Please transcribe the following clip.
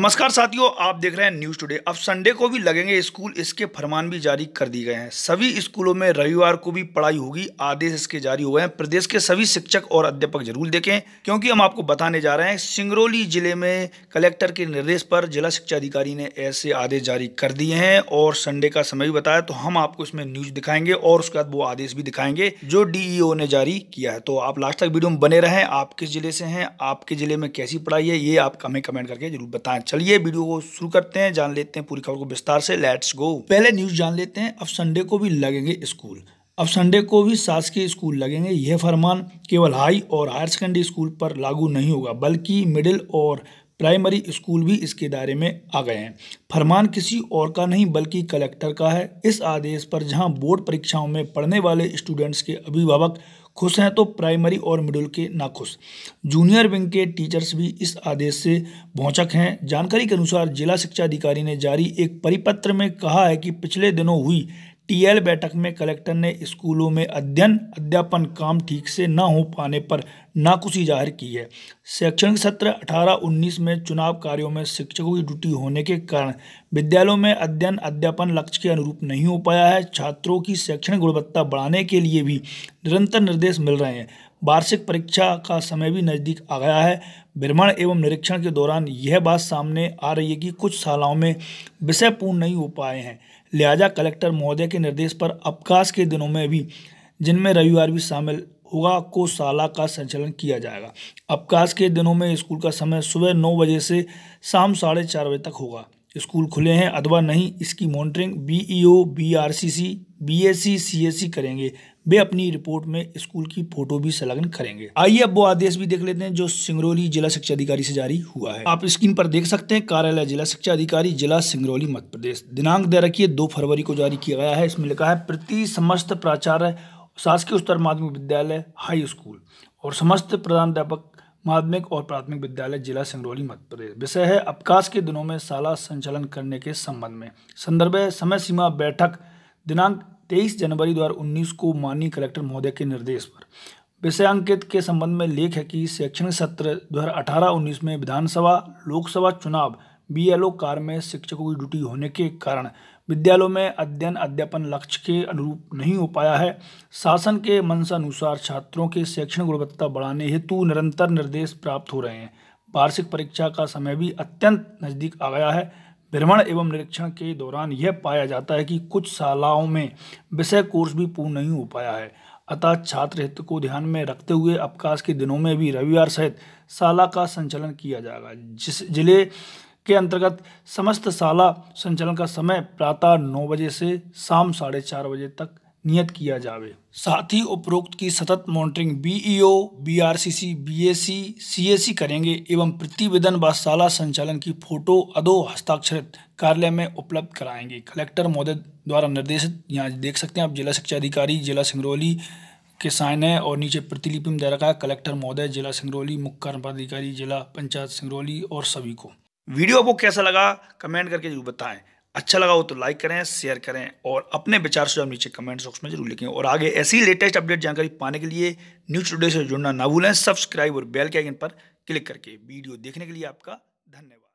नमस्कार साथियों आप देख रहे हैं न्यूज़ टुडे अब संडे को भी लगेंगे स्कूल इसके फरमान भी जारी कर दिए गए हैं सभी स्कूलों में रविवार को भी पढ़ाई होगी आदेश इसके जारी हुए हैं प्रदेश के सभी शिक्षक और अध्यापक जरूर देखें क्योंकि हम आपको बताने जा रहे हैं सिंगरौली जिले में कलेक्टर के निर्देश पर जिला शिक्षा अधिकारी ने ऐसे आदेश जारी कर दिए हैं और संडे का समय भी बताया तो हम आपको इसमें न्यूज दिखाएंगे और उसके बाद वो आदेश भी दिखाएंगे जो डीईओ e ने जारी किया है तो आप लास्ट तक वीडियो में बने रहें आप किस जिले से हैं आपके जिले में कैसी पढ़ाई है ये आप हमें कमेंट करके जरूर बताएं चलिए वीडियो को शुरू करते हैं जान लेते हैं पूरी खबर को विस्तार से लेट्स गो पहले न्यूज जान लेते हैं अब संडे को भी लगेंगे स्कूल अब संडे को भी शासकीय स्कूल लगेंगे यह फरमान केवल हाई और हायर सेकेंडरी स्कूल पर लागू नहीं होगा बल्कि मिडिल और प्राइमरी स्कूल भी इसके दायरे में आ गए हैं फरमान किसी और का नहीं बल्कि कलेक्टर का है इस आदेश पर जहां बोर्ड परीक्षाओं में पढ़ने वाले स्टूडेंट्स के अभिभावक खुश हैं तो प्राइमरी और मिडिल के नाखुश जूनियर विंग के टीचर्स भी इस आदेश से भौचक हैं जानकारी के अनुसार जिला शिक्षा अधिकारी ने जारी एक परिपत्र में कहा है कि पिछले दिनों हुई टीएल बैठक में कलेक्टर ने स्कूलों में अध्ययन अध्यापन काम ठीक से न हो पाने पर नाखुशी जाहिर की है शैक्षणिक सत्र 18-19 में चुनाव कार्यों में शिक्षकों की ड्यूटी होने के कारण विद्यालयों में अध्ययन अध्यापन लक्ष्य के अनुरूप नहीं हो पाया है छात्रों की शैक्षणिक गुणवत्ता बढ़ाने के लिए भी निरंतर निर्देश मिल रहे हैं वार्षिक परीक्षा का समय भी नज़दीक आ गया है भ्रमण एवं निरीक्षण के दौरान यह बात सामने आ रही है कि कुछ शालाओं में विषय पूर्ण नहीं हो पाए हैं लिहाजा कलेक्टर महोदय के निर्देश पर अवकाश के दिनों में भी जिनमें रविवार भी शामिल होगा को शाला का संचालन किया जाएगा अवकाश के दिनों में स्कूल का समय सुबह नौ बजे से शाम साढ़े चार बजे तक होगा स्कूल खुले हैं अथवा नहीं इसकी monitoring BEO BRCC BSC CSC करेंगे वे अपनी रिपोर्ट में स्कूल की फोटो भी संलग्न करेंगे आइए अब वो आदेश भी देख लेते हैं जो सिंगरौली जिला शिक्षा अधिकारी से जारी हुआ है आप स्क्रीन पर देख सकते हैं कार्यालय जिला शिक्षा अधिकारी जिला सिंगरौली मध्य प्रदेश दिनांक दे रखिए दो फरवरी को जारी किया गया है इसमें लिखा है प्रति समस्त प्राचार्य शासकीय उत्तर माध्यमिक विद्यालय हाई स्कूल और समस्त प्रधानाध्यापक माध्यमिक और प्राथमिक विद्यालय जिला सिंगरौली मध्य प्रदेश विषय है अवकाश के दिनों में शाला संचालन करने के संबंध में संदर्भ है समय सीमा बैठक दिनांक तेईस जनवरी दो को माननीय कलेक्टर महोदय के निर्देश पर विषयांकित के संबंध में लेख है कि शैक्षणिक सत्र 2018-19 में विधानसभा लोकसभा चुनाव बीएलओ कार में शिक्षकों की ड्यूटी होने के कारण विद्यालयों में अध्ययन अध्यापन लक्ष्य के अनुरूप नहीं हो पाया है शासन के मंसानुसार छात्रों के शैक्षणिक गुणवत्ता बढ़ाने हेतु निरंतर निर्देश प्राप्त हो रहे हैं वार्षिक परीक्षा का समय भी अत्यंत नज़दीक आ गया है भ्रमण एवं निरीक्षण के दौरान यह पाया जाता है कि कुछ शालाओं में विषय कोर्स भी पूर्ण नहीं हो पाया है अतः छात्र हित को ध्यान में रखते हुए अवकाश के दिनों में भी रविवार सहित शाला का संचालन किया जाएगा जिस जिले के अंतर्गत समस्त शाला संचालन का समय प्रातः नौ बजे से शाम साढ़े चार बजे तक नियत किया जावे साथ ही उपरोक्त की सतत monitoring BEO BRCC BAC CAC करेंगे एवं प्रतिवेदन व शाला संचालन की फोटो अधो हस्ताक्षरित कार्यालय में उपलब्ध कराएंगे कलेक्टर महोदय द्वारा निर्देशित यहाँ देख सकते हैं आप जिला शिक्षा अधिकारी जिला सिंगरौली के साइन है और नीचे प्रतिलिपि में दे रखा है कलेक्टर महोदय जिला सिंगरौली मुख्य कार्यपाधिकारी जिला पंचायत सिंगरौली और सभी को वीडियो आपको कैसा लगा कमेंट करके जरूर बताएं अच्छा लगा हो तो लाइक करें शेयर करें और अपने विचार सुझाव नीचे कमेंट बॉक्स में जरूर लिखें और आगे ऐसी लेटेस्ट अपडेट जानकारी पाने के लिए न्यूज टुडे से जुड़ना ना भूलें सब्सक्राइब और बेल के आइकन पर क्लिक करके वीडियो देखने के लिए आपका धन्यवाद